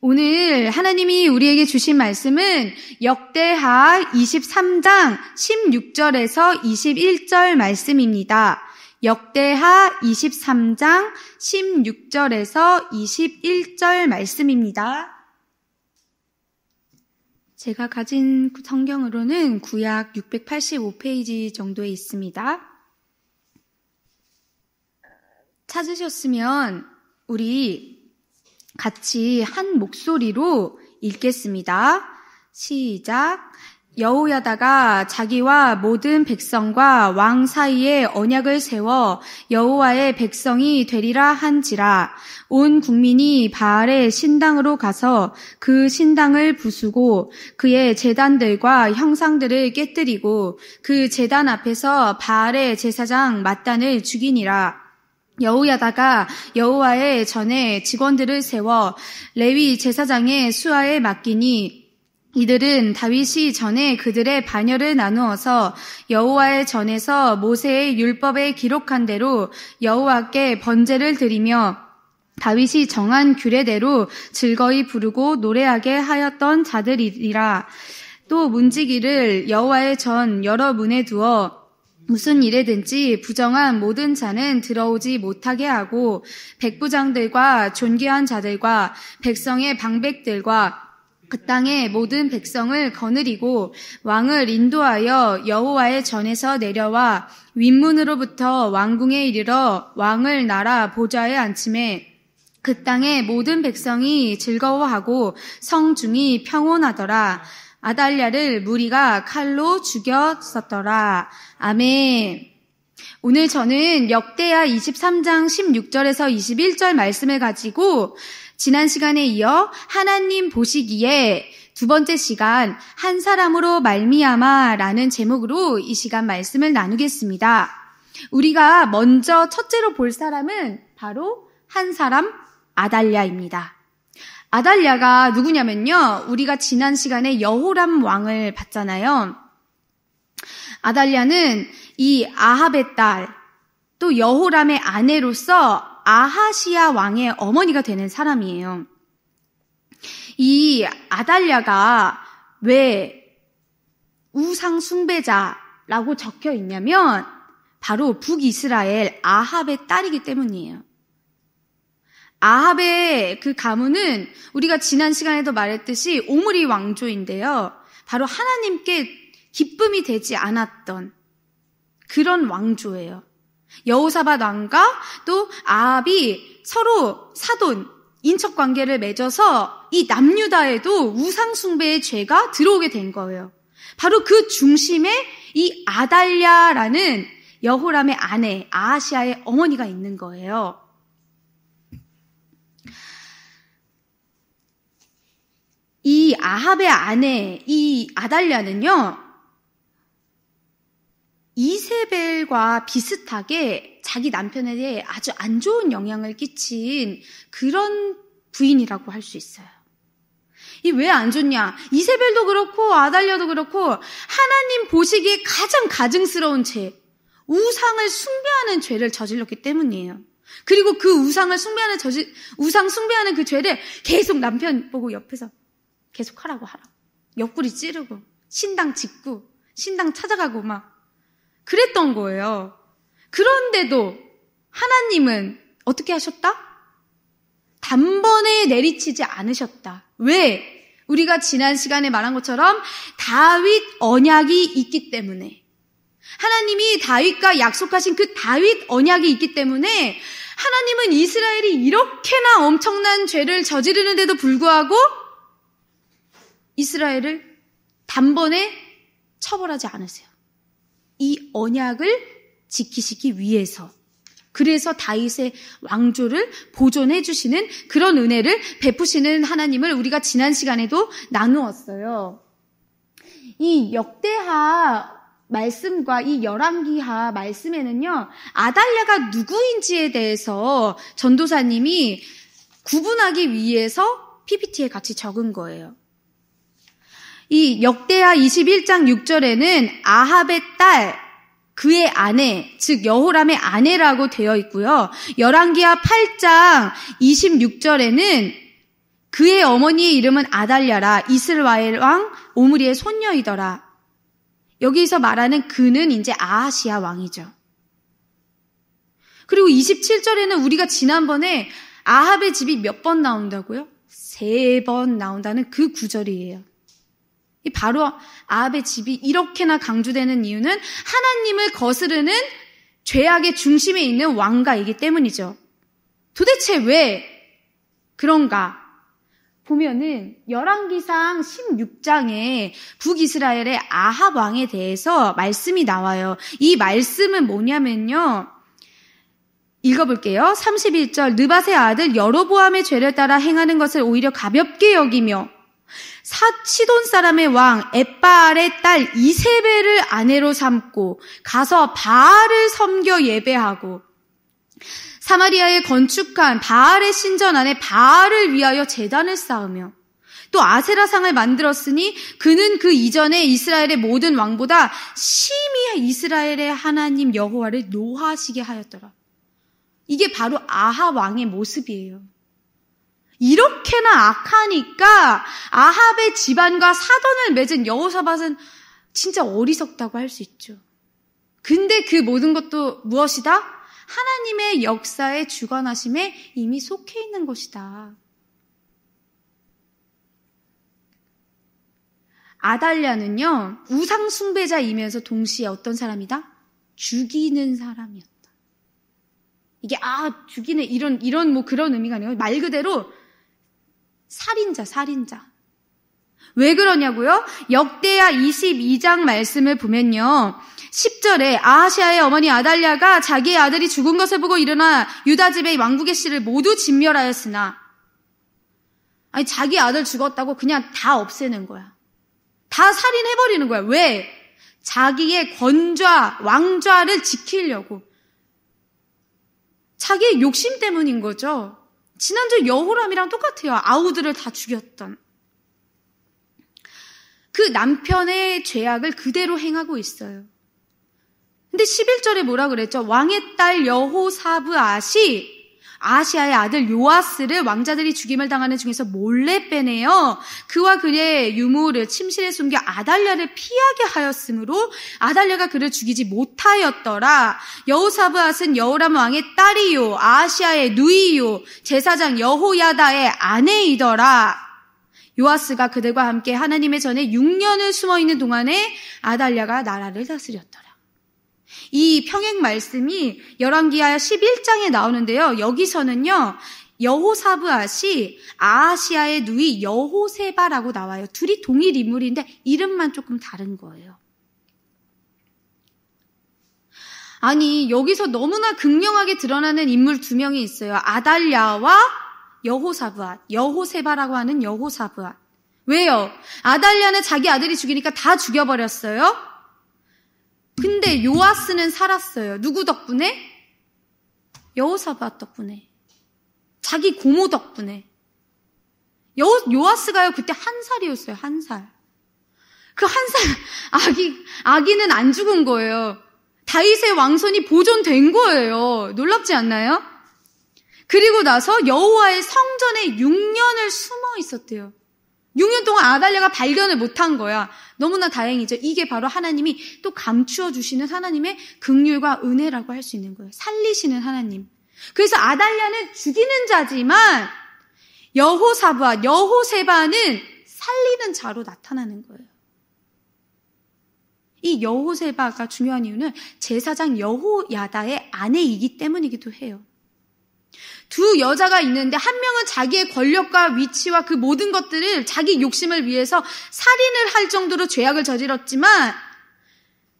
오늘 하나님이 우리에게 주신 말씀은 역대하 23장 16절에서 21절 말씀입니다. 역대하 23장 16절에서 21절 말씀입니다. 제가 가진 성경으로는 구약 685페이지 정도에 있습니다. 찾으셨으면 우리 같이 한 목소리로 읽겠습니다. 시작. 여호야다가 자기와 모든 백성과 왕 사이에 언약을 세워 여호와의 백성이 되리라 한지라 온 국민이 바알의 신당으로 가서 그 신당을 부수고 그의 재단들과 형상들을 깨뜨리고 그 재단 앞에서 바알의 제사장 마단을 죽이니라 여우야다가 여우와의 전에 직원들을 세워 레위 제사장의 수하에 맡기니 이들은 다윗이 전에 그들의 반열을 나누어서 여호와의 전에서 모세의 율법에 기록한 대로 여호와께 번제를 드리며 다윗이 정한 규례대로 즐거이 부르고 노래하게 하였던 자들이라 또 문지기를 여호와의 전 여러 문에 두어 무슨 일에든지 부정한 모든 자는 들어오지 못하게 하고 백부장들과 존귀한 자들과 백성의 방백들과 그 땅의 모든 백성을 거느리고 왕을 인도하여 여호와의 전에서 내려와 윗문으로부터 왕궁에 이르러 왕을 나라 보좌에 앉히매 그 땅의 모든 백성이 즐거워하고 성중이 평온하더라. 아달랴를 무리가 칼로 죽였었더라. 아멘. 오늘 저는 역대야 23장 16절에서 21절 말씀을 가지고 지난 시간에 이어 하나님 보시기에 두 번째 시간 한 사람으로 말미암아라는 제목으로 이 시간 말씀을 나누겠습니다. 우리가 먼저 첫째로 볼 사람은 바로 한 사람 아달랴입니다. 아달랴가 누구냐면요. 우리가 지난 시간에 여호람 왕을 봤잖아요. 아달랴는 이 아합의 딸, 또 여호람의 아내로서 아하시아 왕의 어머니가 되는 사람이에요. 이 아달랴가 왜 우상 숭배자라고 적혀 있냐면 바로 북이스라엘 아합의 딸이기 때문이에요. 아합의 그 가문은 우리가 지난 시간에도 말했듯이 오므리 왕조인데요. 바로 하나님께 기쁨이 되지 않았던 그런 왕조예요. 여호사밧 왕과 또 아합이 서로 사돈 인척 관계를 맺어서 이 남유다에도 우상 숭배의 죄가 들어오게 된 거예요. 바로 그 중심에 이 아달랴라는 여호람의 아내 아하시아의 어머니가 있는 거예요. 이 아합의 아내 이 아달랴는요 이세벨과 비슷하게 자기 남편에 대해 아주 안 좋은 영향을 끼친 그런 부인이라고 할 수 있어요. 이 왜 안 좋냐? 이세벨도 그렇고 아달랴도 그렇고 하나님 보시기에 가장 가증스러운 죄 우상을 숭배하는 죄를 저질렀기 때문이에요. 그리고 그 우상을 숭배하는 저질 우상 숭배하는 그 죄를 계속 남편 보고 옆에서 계속 하라고 하라. 옆구리 찌르고 신당 짓고 신당 찾아가고 막 그랬던 거예요. 그런데도 하나님은 어떻게 하셨다? 단번에 내리치지 않으셨다. 왜? 우리가 지난 시간에 말한 것처럼 다윗 언약이 있기 때문에 하나님이 다윗과 약속하신 그 다윗 언약이 있기 때문에 하나님은 이스라엘이 이렇게나 엄청난 죄를 저지르는데도 불구하고 이스라엘을 단번에 처벌하지 않으세요. 이 언약을 지키시기 위해서. 그래서 다윗의 왕조를 보존해 주시는 그런 은혜를 베푸시는 하나님을 우리가 지난 시간에도 나누었어요. 이 역대하 말씀과 이 열왕기하 말씀에는요. 아달랴가 누구인지에 대해서 전도사님이 구분하기 위해서 PPT에 같이 적은 거예요. 이 역대하 21장 6절에는 아합의 딸 그의 아내, 즉 여호람의 아내라고 되어 있고요. 열왕기하 8장 26절에는 그의 어머니의 이름은 아달랴라 이스라엘 왕 오므리의 손녀이더라. 여기서 말하는 그는 이제 아하시아 왕이죠. 그리고 27절에는 우리가 지난번에 아합의 집이 몇 번 나온다고요? 세 번 나온다는 그 구절이에요. 이 바로 아합의 집이 이렇게나 강조되는 이유는 하나님을 거스르는 죄악의 중심에 있는 왕가이기 때문이죠. 도대체 왜 그런가? 보면은 열왕기상 16장에 북이스라엘의 아합 왕에 대해서 말씀이 나와요. 이 말씀은 뭐냐면요. 읽어볼게요. 31절 느바세 아들 여로보암의 죄를 따라 행하는 것을 오히려 가볍게 여기며 사, 시돈 사람의 왕에빠알의딸 이세벨을 아내로 삼고 가서 바알을 섬겨 예배하고 사마리아에 건축한 바알의 신전 안에 바알을 위하여 재단을 쌓으며 또 아세라상을 만들었으니 그는 그 이전에 이스라엘의 모든 왕보다 심히 이스라엘의 하나님 여호와를 노하시게 하였더라. 이게 바로 아하 왕의 모습이에요. 이렇게나 악하니까 아합의 집안과 사돈을 맺은 여호사밭은 진짜 어리석다고 할 수 있죠. 근데 그 모든 것도 무엇이다? 하나님의 역사의 주관하심에 이미 속해 있는 것이다. 아달랴는요, 우상숭배자이면서 동시에 어떤 사람이다? 죽이는 사람이었다. 이게, 아, 죽이는, 이런, 이런, 뭐 그런 의미가 아니고말 그대로 살인자, 살인자. 왜 그러냐고요? 역대야 22장 말씀을 보면요. 10절에 아하시아의 어머니 아달리아가 자기의 아들이 죽은 것을 보고 일어나 유다 집의 왕국의 씨를 모두 진멸하였으나 아니 자기 아들 죽었다고 그냥 다 없애는 거야. 다 살인해 버리는 거야. 왜? 자기의 권좌, 왕좌를 지키려고. 자기의 욕심 때문인 거죠. 지난주 여호람이랑 똑같아요. 아우들을 다 죽였던. 그 남편의 죄악을 그대로 행하고 있어요. 근데 11절에 뭐라 그랬죠? 왕의 딸여호사브 아시 아시아의 아들 요아스를 왕자들이 죽임을 당하는 중에서 몰래 빼내어 그와 그의 유모를 침실에 숨겨 아달랴를 피하게 하였으므로 아달랴가 그를 죽이지 못하였더라. 여호사브앗은 여호람 왕의 딸이요 아시아의 누이요 제사장 여호야다의 아내이더라. 요아스가 그들과 함께 하나님의 전에 6년을 숨어 있는 동안에 아달랴가 나라를 다스렸더라. 이 평행 말씀이 열왕기하 11장에 나오는데요. 여기서는요. 여호사브앗이 아시아의 누이 여호세바라고 나와요. 둘이 동일 인물인데 이름만 조금 다른 거예요. 아니, 여기서 너무나 극명하게 드러나는 인물 두 명이 있어요. 아달랴와 여호사브앗, 여호세바라고 하는 여호사브앗. 왜요? 아달랴는 자기 아들이 죽이니까 다 죽여버렸어요. 근데 요아스는 살았어요. 누구 덕분에? 여호사밧 덕분에. 자기 고모 덕분에. 여, 요아스가요, 그때 한 살이었어요, 한 살. 그 한 살, 아기, 아기는 안 죽은 거예요. 다윗의 왕선이 보존된 거예요. 놀랍지 않나요? 그리고 나서 여호와의 성전에 6년을 숨어 있었대요. 6년 동안 아달랴가 발견을 못한 거야. 너무나 다행이죠. 이게 바로 하나님이 또 감추어 주시는 하나님의 극률과 은혜라고 할 수 있는 거예요. 살리시는 하나님. 그래서 아달랴는 죽이는 자지만 여호사부와 여호세바는 살리는 자로 나타나는 거예요. 이 여호세바가 중요한 이유는 제사장 여호야다의 아내이기 때문이기도 해요. 두 여자가 있는데 한 명은 자기의 권력과 위치와 그 모든 것들을 자기 욕심을 위해서 살인을 할 정도로 죄악을 저질렀지만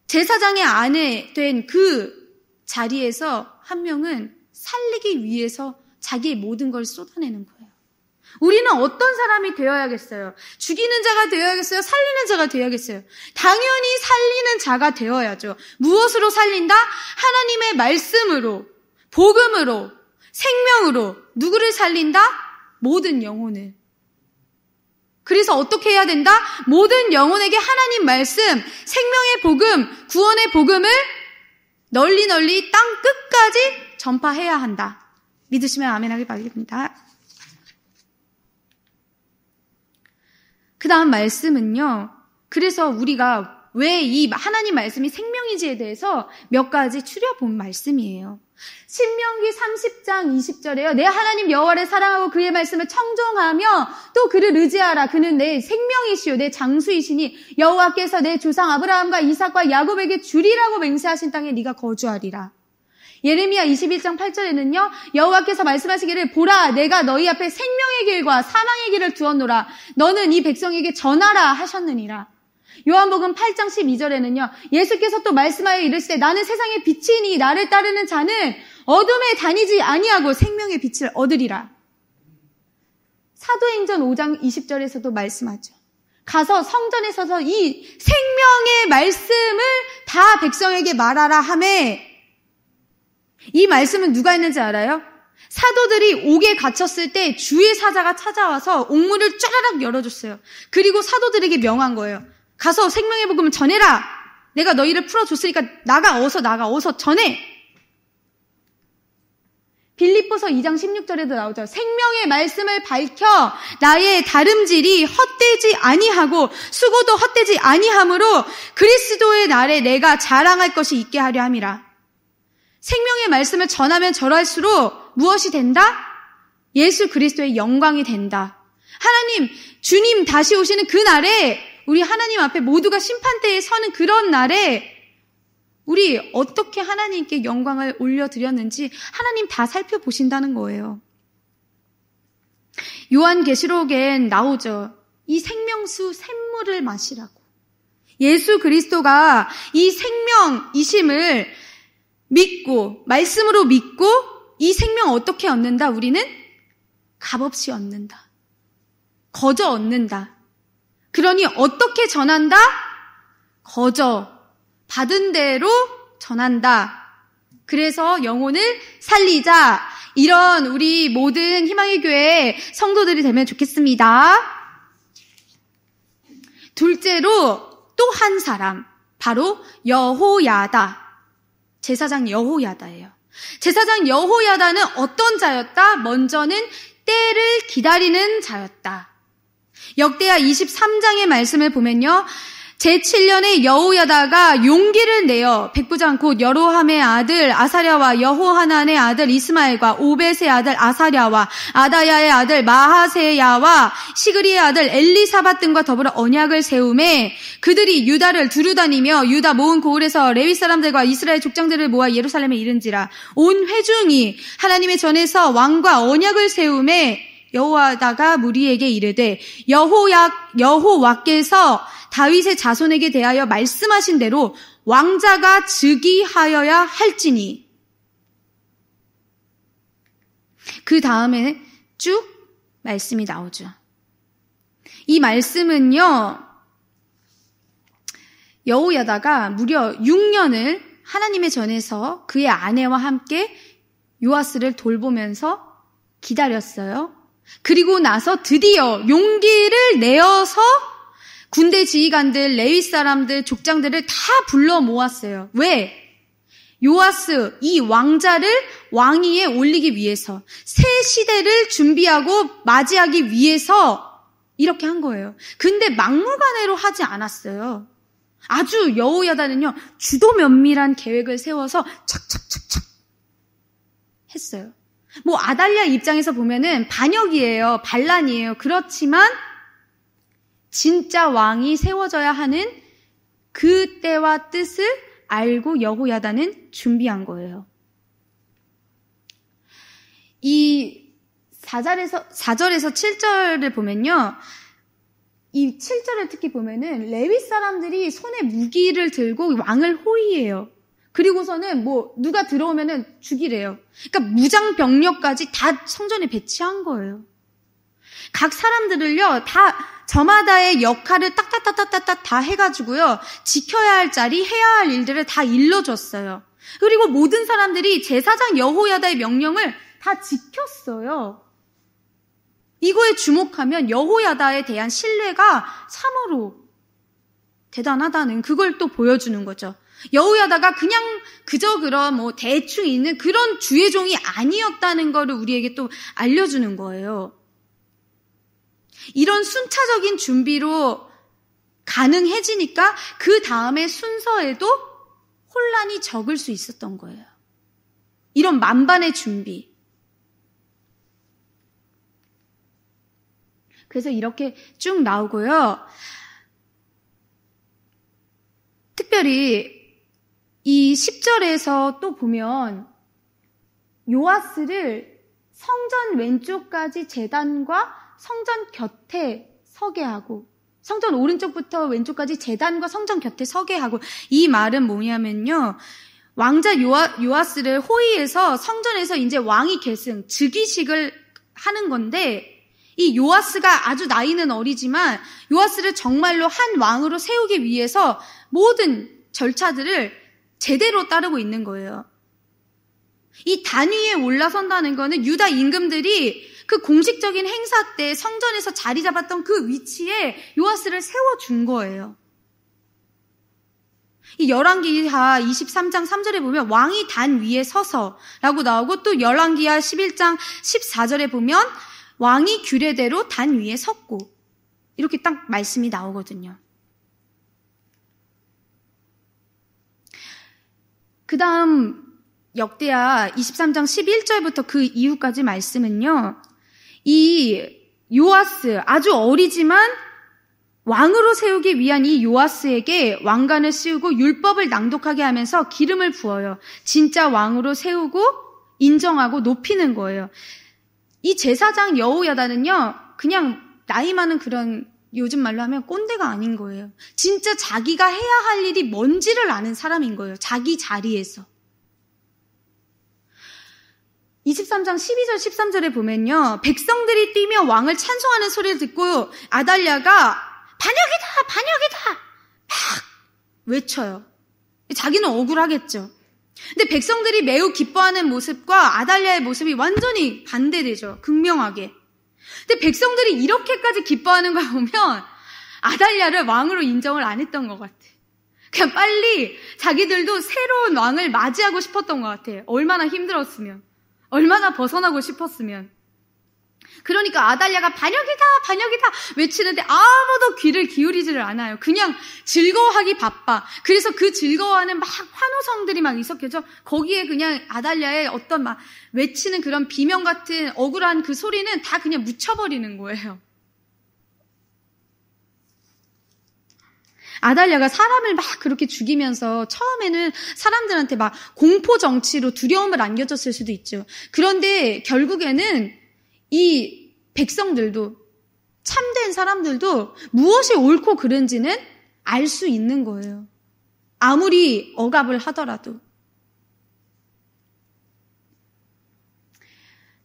제사장의 아내 된 그 자리에서 한 명은 살리기 위해서 자기의 모든 걸 쏟아내는 거예요. 우리는 어떤 사람이 되어야겠어요? 죽이는 자가 되어야겠어요? 살리는 자가 되어야겠어요? 당연히 살리는 자가 되어야죠. 무엇으로 살린다? 하나님의 말씀으로, 복음으로, 생명으로 누구를 살린다? 모든 영혼을. 그래서 어떻게 해야 된다? 모든 영혼에게 하나님 말씀, 생명의 복음, 구원의 복음을 널리 널리 땅 끝까지 전파해야 한다. 믿으시면 아멘하길 바랍니다. 그 다음 말씀은요. 그래서 우리가 왜 이 하나님 말씀이 생명인지에 대해서 몇 가지 추려본 말씀이에요. 신명기 30장 20절에요. 내 하나님 여호와를 사랑하고 그의 말씀을 청종하며 또 그를 의지하라. 그는 내 생명이시요 내 장수이시니 여호와께서 내 조상 아브라함과 이삭과 야곱에게 주리라고 맹세하신 땅에 네가 거주하리라. 예레미야 21장 8절에는요. 여호와께서 말씀하시기를 보라 내가 너희 앞에 생명의 길과 사망의 길을 두었노라. 너는 이 백성에게 전하라 하셨느니라. 요한복음 8장 12절에는요. 예수께서 또 말씀하여 이르시되 나는 세상의 빛이니 나를 따르는 자는 어둠에 다니지 아니하고 생명의 빛을 얻으리라. 사도행전 5장 20절에서도 말씀하죠. 가서 성전에 서서 이 생명의 말씀을 다 백성에게 말하라 함에 이 말씀은 누가 했는지 알아요? 사도들이 옥에 갇혔을 때 주의 사자가 찾아와서 옥문을 쫙라락 열어줬어요. 그리고 사도들에게 명한 거예요. 가서 생명의 복음을 전해라. 내가 너희를 풀어줬으니까 나가 어서 나가 어서 전해. 빌립보서 2장 16절에도 나오죠. 생명의 말씀을 밝혀 나의 다름질이 헛되지 아니하고 수고도 헛되지 아니하므로 그리스도의 날에 내가 자랑할 것이 있게 하려 함이라. 생명의 말씀을 전하면 절할수록 무엇이 된다? 예수 그리스도의 영광이 된다. 하나님, 주님 다시 오시는 그 날에 우리 하나님 앞에 모두가 심판대에 서는 그런 날에 우리 어떻게 하나님께 영광을 올려드렸는지 하나님 다 살펴보신다는 거예요. 요한계시록엔 나오죠. 이 생명수 샘물을 마시라고. 예수 그리스도가 이 생명이심을 믿고, 말씀으로 믿고, 이 생명 어떻게 얻는다? 우리는 값없이 얻는다. 거저 얻는다. 그러니 어떻게 전한다? 거저 받은 대로 전한다. 그래서 영혼을 살리자. 이런 우리 모든 희망의 교회 성도들이 되면 좋겠습니다. 둘째로 또 한 사람 바로 여호야다. 제사장 여호야다예요. 제사장 여호야다는 어떤 자였다? 먼저는 때를 기다리는 자였다. 역대하 23장의 말씀을 보면요. 제7년에 여호야다가 용기를 내어 백부장 곧 여로함의 아들 아사랴와 여호하난의 아들 이스마엘과 오벳의 아들 아사랴와 아다야의 아들 마하세야와 시그리의 아들 엘리사밧 등과 더불어 언약을 세움에 그들이 유다를 두루다니며 유다 모은 고을에서 레위 사람들과 이스라엘 족장들을 모아 예루살렘에 이른지라 온 회중이 하나님의 전에서 왕과 언약을 세움에 여호와다가 무리에게 이르되 여호야 여호와께서 다윗의 자손에게 대하여 말씀하신 대로 왕자가 즉위하여야 할지니 그 다음에 쭉 말씀이 나오죠. 이 말씀은요. 여호야다가 무려 6년을 하나님의 전에서 그의 아내와 함께 요아스를 돌보면서 기다렸어요. 그리고 나서 드디어 용기를 내어서 군대 지휘관들, 레위 사람들, 족장들을 다 불러 모았어요. 왜? 요아스 이 왕자를 왕위에 올리기 위해서 새 시대를 준비하고 맞이하기 위해서 이렇게 한 거예요. 근데 막무가내로 하지 않았어요. 아주 여우야다는요 주도 면밀한 계획을 세워서 착착착착 했어요. 뭐 아달랴 입장에서 보면은 반역이에요. 반란이에요. 그렇지만 진짜 왕이 세워져야 하는 그 때와 뜻을 알고 여호야다는 준비한 거예요. 이 4절에서 4절에서 7절을 보면요. 이 7절을 특히 보면은 레위 사람들이 손에 무기를 들고 왕을 호위해요. 그리고서는 뭐 누가 들어오면은 죽이래요. 그러니까 무장 병력까지 다 성전에 배치한 거예요. 각 사람들을요 다 저마다의 역할을 딱딱딱딱딱 다 해가지고요 지켜야 할 자리 해야 할 일들을 다 일러줬어요. 그리고 모든 사람들이 제사장 여호야다의 명령을 다 지켰어요. 이거에 주목하면 여호야다에 대한 신뢰가 참으로 대단하다는 그걸 또 보여주는 거죠. 여우야다가 그냥 그저 그런 뭐 대충 있는 그런 주의 종이 아니었다는 거를 우리에게 또 알려주는 거예요. 이런 순차적인 준비로 가능해지니까 그 다음에 순서에도 혼란이 적을 수 있었던 거예요. 이런 만반의 준비. 그래서 이렇게 쭉 나오고요. 특별히 이 10절에서 또 보면 요아스를 성전 왼쪽까지 재단과 성전 곁에 서게 하고 성전 오른쪽부터 왼쪽까지 재단과 성전 곁에 서게 하고 이 말은 뭐냐면요. 왕자 요아, 요아스를 호위해서 성전에서 이제 왕이 계승, 즉위식을 하는 건데 이 요아스가 아주 나이는 어리지만 요아스를 정말로 한 왕으로 세우기 위해서 모든 절차들을 제대로 따르고 있는 거예요. 이 단위에 올라선다는 거는 유다 임금들이 그 공식적인 행사 때 성전에서 자리 잡았던 그 위치에 요아스를 세워준 거예요. 이 열왕기하 23장 3절에 보면 왕이 단 위에 서서라고 나오고 또 열왕기하 11장 14절에 보면 왕이 규례대로 단 위에 섰고 이렇게 딱 말씀이 나오거든요. 그 다음 역대야 23장 11절부터 그 이후까지 말씀은요. 이 요아스 아주 어리지만 왕으로 세우기 위한 이 요아스에게 왕관을 씌우고 율법을 낭독하게 하면서 기름을 부어요. 진짜 왕으로 세우고 인정하고 높이는 거예요. 이 제사장 여우야다는요 그냥 나이 많은 그런 요즘 말로 하면 꼰대가 아닌 거예요. 진짜 자기가 해야 할 일이 뭔지를 아는 사람인 거예요. 자기 자리에서. 23장 12절 13절에 보면요. 백성들이 뛰며 왕을 찬송하는 소리를 듣고 아달랴가 반역이다! 반역이다! 막 외쳐요. 자기는 억울하겠죠. 근데 백성들이 매우 기뻐하는 모습과 아달랴의 모습이 완전히 반대되죠. 극명하게. 근데 백성들이 이렇게까지 기뻐하는 걸 보면 아달랴를 왕으로 인정을 안 했던 것 같아. 그냥 빨리 자기들도 새로운 왕을 맞이하고 싶었던 것 같아. 얼마나 힘들었으면. 얼마나 벗어나고 싶었으면. 그러니까 아달랴가 반역이다, 반역이다 외치는데 아무도 귀를 기울이지를 않아요. 그냥 즐거워하기 바빠. 그래서 그 즐거워하는 막 환호성들이 막 있었겠죠. 거기에 그냥 아달랴의 어떤 막 외치는 그런 비명 같은 억울한 그 소리는 다 그냥 묻혀버리는 거예요. 아달랴가 사람을 막 그렇게 죽이면서 처음에는 사람들한테 막 공포 정치로 두려움을 안겨줬을 수도 있죠. 그런데 결국에는 이 백성들도 참된 사람들도 무엇이 옳고 그른지는 알 수 있는 거예요. 아무리 억압을 하더라도.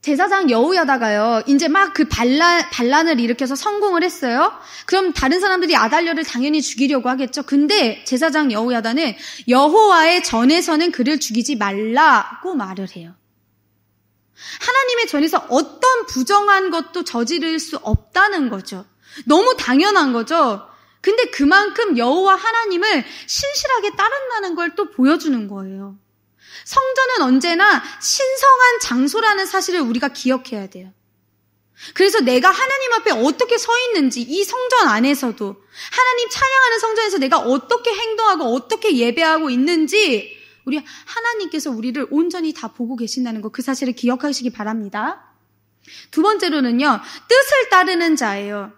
제사장 여우야다가요, 이제 막 그 반란, 반란을 일으켜서 성공을 했어요? 그럼 다른 사람들이 아달려를 당연히 죽이려고 하겠죠? 근데 제사장 여우야다는 여호와의 전에서는 그를 죽이지 말라고 말을 해요. 하나님의 전에서 어떤 부정한 것도 저지를 수 없다는 거죠. 너무 당연한 거죠. 근데 그만큼 여호와 하나님을 신실하게 따른다는 걸 또 보여주는 거예요. 성전은 언제나 신성한 장소라는 사실을 우리가 기억해야 돼요. 그래서 내가 하나님 앞에 어떻게 서 있는지 이 성전 안에서도 하나님 찬양하는 성전에서 내가 어떻게 행동하고 어떻게 예배하고 있는지 우리 하나님께서 우리를 온전히 다 보고 계신다는 것그 사실을 기억하시기 바랍니다. 두 번째로는요. 뜻을 따르는 자예요.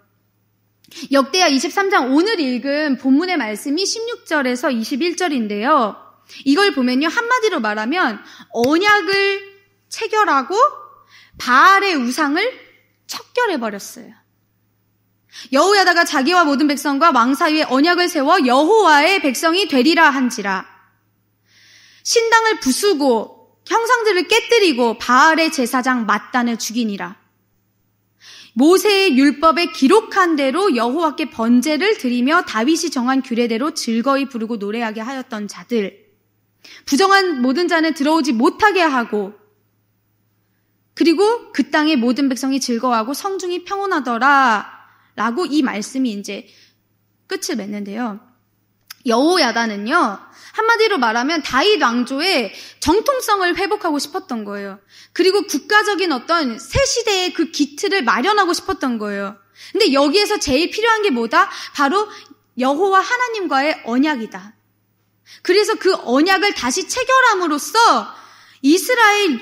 역대야 23장 오늘 읽은 본문의 말씀이 16절에서 21절인데요. 이걸 보면요. 한마디로 말하면 언약을 체결하고 바알의 우상을 척결해 버렸어요. 여호야다가 자기와 모든 백성과 왕사위에 언약을 세워 여호와의 백성이 되리라 한지라. 신당을 부수고 형상들을 깨뜨리고 바알의 제사장 맞단을 죽이니라. 모세의 율법에 기록한 대로 여호와께 번제를 드리며 다윗이 정한 규례대로 즐거이 부르고 노래하게 하였던 자들, 부정한 모든 자는 들어오지 못하게 하고, 그리고 그 땅의 모든 백성이 즐거워하고 성중이 평온하더라. 라고 이 말씀이 이제 끝을 맺는데요. 여호야다는요 한마디로 말하면 다윗 왕조의 정통성을 회복하고 싶었던 거예요. 그리고 국가적인 어떤 새 시대의 그 기틀을 마련하고 싶었던 거예요. 근데 여기에서 제일 필요한 게 뭐다? 바로 여호와 하나님과의 언약이다. 그래서 그 언약을 다시 체결함으로써 이스라엘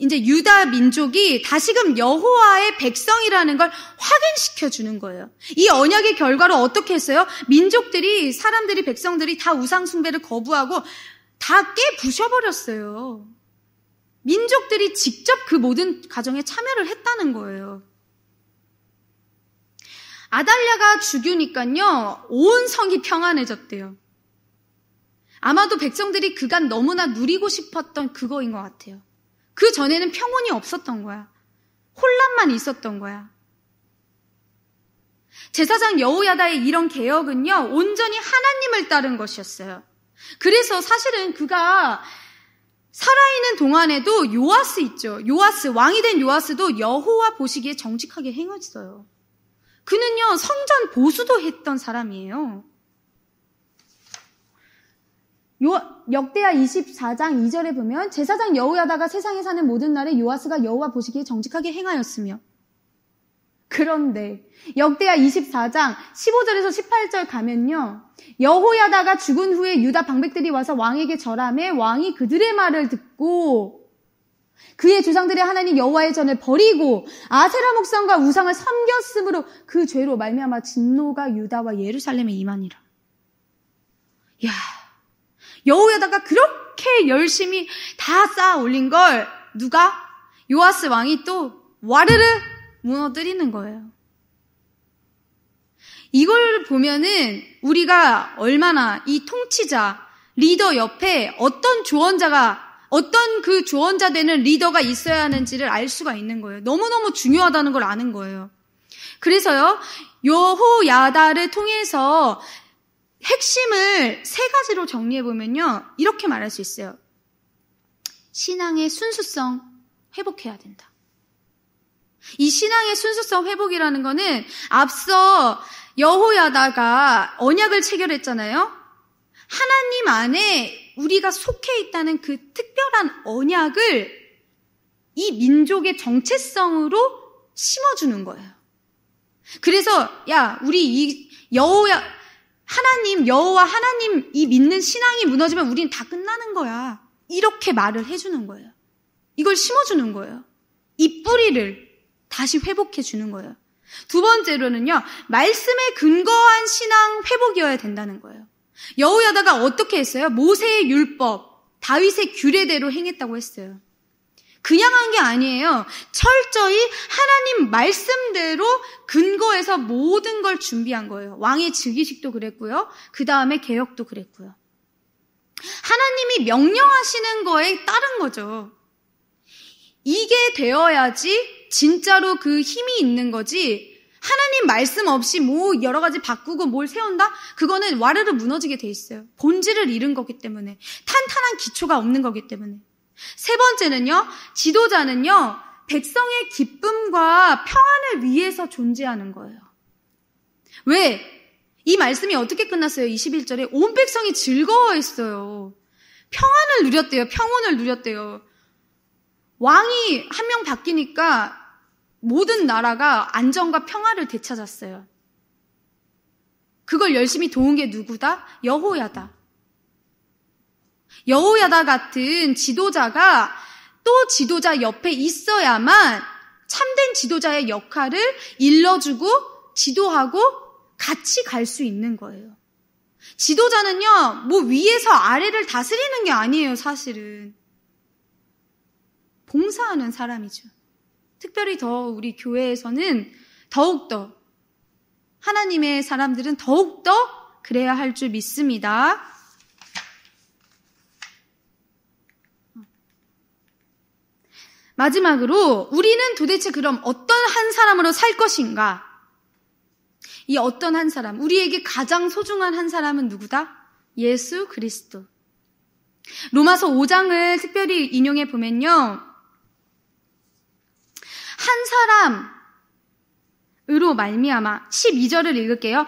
이제 유다 민족이 다시금 여호와의 백성이라는 걸 확인시켜 주는 거예요. 이 언약의 결과로 어떻게 했어요? 민족들이 사람들이 백성들이 다 우상 숭배를 거부하고 다 깨부셔 버렸어요. 민족들이 직접 그 모든 가정에 참여를 했다는 거예요. 아달랴가 죽으니까요. 온 성이 평안해졌대요. 아마도 백성들이 그간 너무나 누리고 싶었던 그거인 것 같아요. 그 전에는 평온이 없었던 거야. 혼란만 있었던 거야. 제사장 여호야다의 이런 개혁은요, 온전히 하나님을 따른 것이었어요. 그래서 사실은 그가 살아있는 동안에도 요아스 있죠. 요아스, 왕이 된 요아스도 여호와 보시기에 정직하게 행했어요. 그는요, 성전 보수도 했던 사람이에요. 요, 역대야 24장 2절에 보면 제사장 여우야다가 세상에 사는 모든 날에 요아스가 여호와 보시기에 정직하게 행하였으며 그런데 역대야 24장 15절에서 18절 가면요. 여호야다가 죽은 후에 유다 방백들이 와서 왕에게 절함에 왕이 그들의 말을 듣고 그의 조상들의 하나님 여호와의 전을 버리고 아세라 목성과 우상을 섬겼으므로 그 죄로 말미암아 진노가 유다와 예루살렘에 임하니라. 이 야, 여우에다가 그렇게 열심히 다 쌓아 올린 걸 누가? 요아스 왕이 또 와르르 무너뜨리는 거예요. 이걸 보면은 우리가 얼마나 이 통치자, 리더 옆에 어떤 조언자가, 어떤 그 조언자 되는 리더가 있어야 하는지를 알 수가 있는 거예요. 너무너무 중요하다는 걸 아는 거예요. 그래서요, 여호야다를 통해서 핵심을 세 가지로 정리해보면요. 이렇게 말할 수 있어요. 신앙의 순수성 회복해야 된다. 이 신앙의 순수성 회복이라는 거는 앞서 여호야다가 언약을 체결했잖아요. 하나님 안에 우리가 속해 있다는 그 특별한 언약을 이 민족의 정체성으로 심어주는 거예요. 그래서 야 우리 이 여호야 하나님, 여호와 하나님 이 믿는 신앙이 무너지면 우린다 끝나는 거야. 이렇게 말을 해주는 거예요. 이걸 심어주는 거예요. 이 뿌리를 다시 회복해 주는 거예요. 두 번째로는요, 말씀에 근거한 신앙 회복이어야 된다는 거예요. 여우야다가 어떻게 했어요? 모세의 율법, 다윗의 규례대로 행했다고 했어요. 그냥 한 게 아니에요. 철저히 하나님 말씀대로 근거해서 모든 걸 준비한 거예요. 왕의 즉위식도 그랬고요. 그 다음에 개혁도 그랬고요. 하나님이 명령하시는 거에 따른 거죠. 이게 되어야지 진짜로 그 힘이 있는 거지. 하나님 말씀 없이 뭐 여러 가지 바꾸고 뭘 세운다? 그거는 와르르 무너지게 돼 있어요. 본질을 잃은 거기 때문에. 탄탄한 기초가 없는 거기 때문에. 세 번째는요, 지도자는요, 백성의 기쁨과 평안을 위해서 존재하는 거예요. 왜? 이 말씀이 어떻게 끝났어요? 21절에 온 백성이 즐거워했어요. 평안을 누렸대요. 평온을 누렸대요. 왕이 한 명 바뀌니까 모든 나라가 안정과 평화를 되찾았어요. 그걸 열심히 도운 게 누구다? 여호야다. 여우야다 같은 지도자가 또 지도자 옆에 있어야만 참된 지도자의 역할을 일러주고 지도하고 같이 갈 수 있는 거예요. 지도자는요, 뭐 위에서 아래를 다스리는 게 아니에요, 사실은. 봉사하는 사람이죠. 특별히 더 우리 교회에서는 더욱더, 하나님의 사람들은 더욱더 그래야 할 줄 믿습니다. 마지막으로 우리는 도대체 그럼 어떤 한 사람으로 살 것인가? 이 어떤 한 사람, 우리에게 가장 소중한 한 사람은 누구다? 예수 그리스도. 로마서 5장을 특별히 인용해 보면요. 한 사람으로 말미암아 12절을 읽을게요.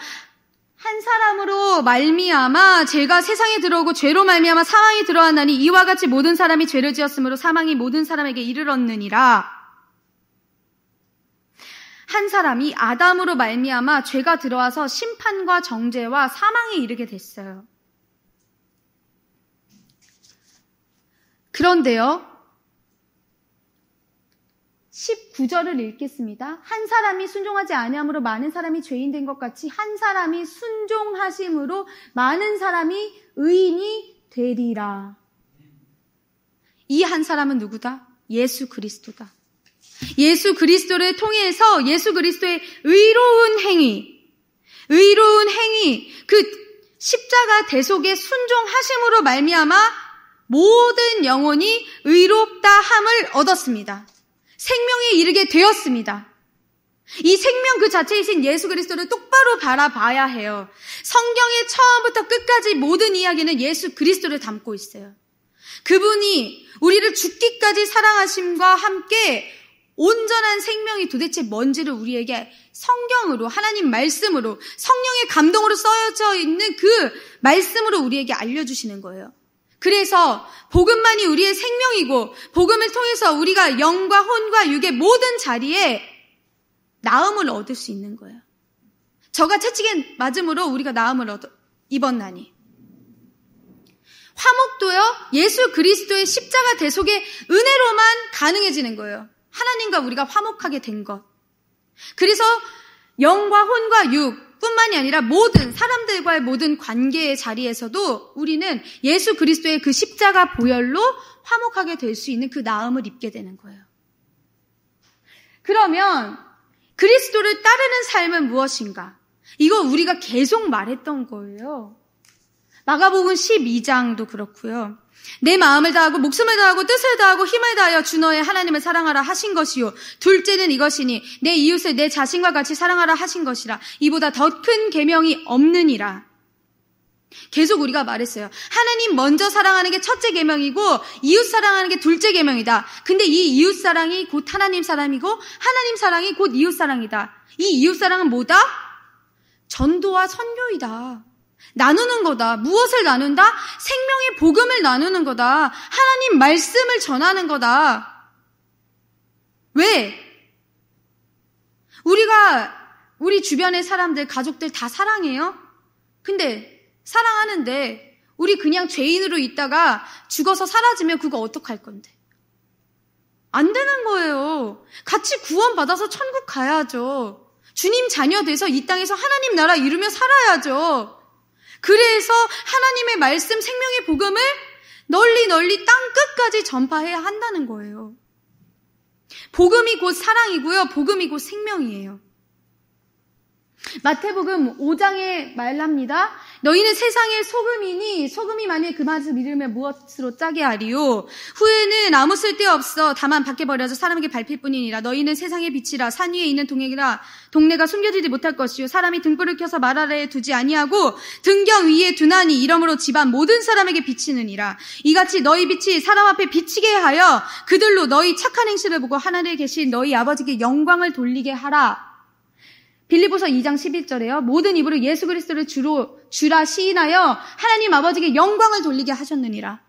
한 사람으로 말미암아 제가 세상에 들어오고 죄로 말미암아 사망에 들어왔나니 이와 같이 모든 사람이 죄를 지었으므로 사망이 모든 사람에게 이르렀느니라. 한 사람이 아담으로 말미암아 죄가 들어와서 심판과 정죄와 사망에 이르게 됐어요. 그런데요, 19절을 읽겠습니다. 한 사람이 순종하지 아니함으로 많은 사람이 죄인 된 것 같이 한 사람이 순종하심으로 많은 사람이 의인이 되리라. 이 한 사람은 누구다? 예수 그리스도다. 예수 그리스도를 통해서 예수 그리스도의 의로운 행위, 의로운 행위, 그 십자가 대속의 순종하심으로 말미암아 모든 영혼이 의롭다 함을 얻었습니다. 생명에 이르게 되었습니다. 이 생명 그 자체이신 예수 그리스도를 똑바로 바라봐야 해요. 성경의 처음부터 끝까지 모든 이야기는 예수 그리스도를 담고 있어요. 그분이 우리를 죽기까지 사랑하심과 함께 온전한 생명이 도대체 뭔지를 우리에게 성경으로 하나님 말씀으로 성령의 감동으로 써져 있는 그 말씀으로 우리에게 알려주시는 거예요. 그래서 복음만이 우리의 생명이고 복음을 통해서 우리가 영과 혼과 육의 모든 자리에 나음을 얻을 수 있는 거예요. 저가 채찍에 맞음으로 우리가 나음을 얻어 입었나니. 화목도요 예수 그리스도의 십자가 대속의 은혜로만 가능해지는 거예요. 하나님과 우리가 화목하게 된 것. 그래서 영과 혼과 육 뿐만이 아니라 모든 사람들과의 모든 관계의 자리에서도 우리는 예수 그리스도의 그 십자가 보혈로 화목하게 될 수 있는 그 나음을 입게 되는 거예요. 그러면 그리스도를 따르는 삶은 무엇인가? 이거 우리가 계속 말했던 거예요. 마가복음 12장도 그렇고요. 내 마음을 다하고 목숨을 다하고 뜻을 다하고 힘을 다하여 주 너의 하나님을 사랑하라 하신 것이요 둘째는 이것이니 내 이웃을 내 자신과 같이 사랑하라 하신 것이라 이보다 더 큰 계명이 없느니라 계속 우리가 말했어요. 하나님 먼저 사랑하는 게 첫째 계명이고 이웃 사랑하는 게 둘째 계명이다. 근데 이 이웃 사랑이 곧 하나님 사랑이고 하나님 사랑이 곧 이웃 사랑이다. 이 이웃 사랑은 뭐다? 전도와 선교이다. 나누는 거다. 무엇을 나눈다? 생명의 복음을 나누는 거다. 하나님 말씀을 전하는 거다. 왜? 우리가 우리 주변의 사람들, 가족들 다 사랑해요? 근데 사랑하는데 우리 그냥 죄인으로 있다가 죽어서 사라지면 그거 어떡할 건데? 안 되는 거예요. 같이 구원받아서 천국 가야죠. 주님 자녀 돼서 이 땅에서 하나님 나라 이루며 살아야죠. 그래서 하나님의 말씀 생명의 복음을 널리 널리 땅 끝까지 전파해야 한다는 거예요. 복음이 곧 사랑이고요. 복음이 곧 생명이에요. 마태복음 5장에 말합니다. 너희는 세상의 소금이니 소금이 만일 그 맛을 믿으면 무엇으로 짜게 하리요? 후에는 아무 쓸데 없어 다만 밖에 버려져 사람에게 밟힐 뿐이니라 너희는 세상의 빛이라 산 위에 있는 동행이라 동네가 숨겨지지 못할 것이요 사람이 등불을 켜서 말 아래에 두지 아니하고 등경 위에 두나니 이러므로 집안 모든 사람에게 비치느니라 이같이 너희 빛이 사람 앞에 비치게 하여 그들로 너희 착한 행실을 보고 하늘에 계신 너희 아버지께 영광을 돌리게 하라. 빌리보서 2장 11절에요. 모든 입으로 예수 그리스도를 주로 주라 시인하여 하나님 아버지께 영광을 돌리게 하셨느니라.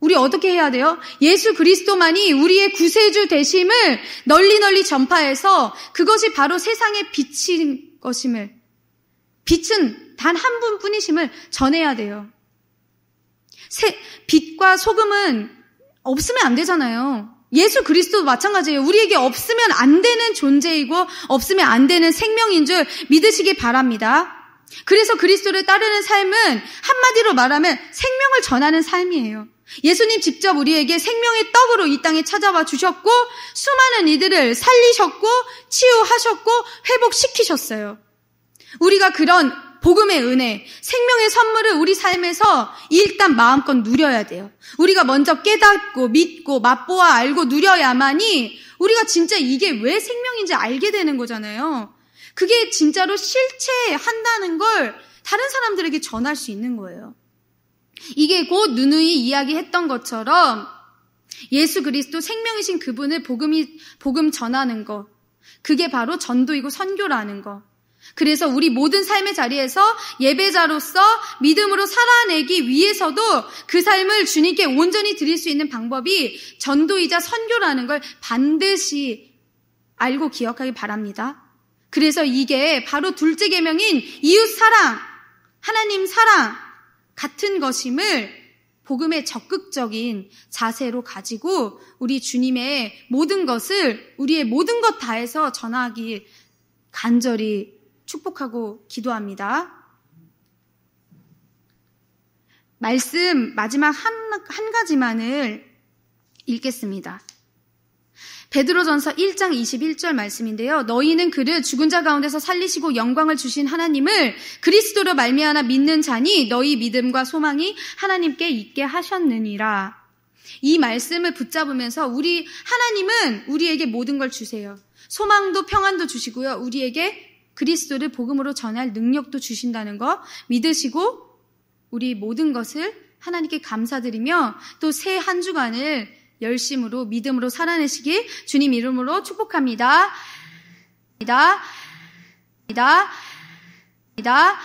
우리 어떻게 해야 돼요? 예수 그리스도만이 우리의 구세주 되심을 널리 널리 전파해서 그것이 바로 세상의 빛인 것임을 빛은 단 한 분뿐이심을 전해야 돼요. 빛과 소금은 없으면 안 되잖아요. 예수 그리스도 마찬가지예요. 우리에게 없으면 안 되는 존재이고 없으면 안 되는 생명인 줄 믿으시기 바랍니다. 그래서 그리스도를 따르는 삶은 한마디로 말하면 생명을 전하는 삶이에요. 예수님 직접 우리에게 생명의 떡으로 이 땅에 찾아와 주셨고 수많은 이들을 살리셨고 치유하셨고 회복시키셨어요. 우리가 그런 복음의 은혜, 생명의 선물을 우리 삶에서 일단 마음껏 누려야 돼요. 우리가 먼저 깨닫고 믿고 맛보아 알고 누려야만이 우리가 진짜 이게 왜 생명인지 알게 되는 거잖아요. 그게 진짜로 실체한다는 걸 다른 사람들에게 전할 수 있는 거예요. 이게 곧 누누이 이야기했던 것처럼 예수 그리스도 생명이신 그분을 복음이 복음 전하는 것, 그게 바로 전도이고 선교라는 것. 그래서 우리 모든 삶의 자리에서 예배자로서 믿음으로 살아내기 위해서도 그 삶을 주님께 온전히 드릴 수 있는 방법이 전도이자 선교라는 걸 반드시 알고 기억하기 바랍니다. 그래서 이게 바로 둘째 계명인 이웃 사랑, 하나님 사랑 같은 것임을 복음의 적극적인 자세로 가지고 우리 주님의 모든 것을 우리의 모든 것 다해서 전하기 간절히 축복하고 기도합니다. 말씀 마지막 한, 한 가지만을 읽겠습니다. 베드로전서 1장 21절 말씀인데요. 너희는 그를 죽은 자 가운데서 살리시고 영광을 주신 하나님을 그리스도로 말미암아 믿는 자니 너희 믿음과 소망이 하나님께 있게 하셨느니라. 이 말씀을 붙잡으면서 우리 하나님은 우리에게 모든 걸 주세요. 소망도 평안도 주시고요. 우리에게 그리스도를 복음으로 전할 능력도 주신다는 거 믿으시고 우리 모든 것을 하나님께 감사드리며 또 새 한 주간을 열심으로 믿음으로 살아내시길 주님 이름으로 축복합니다. 이다. 이다. 이다.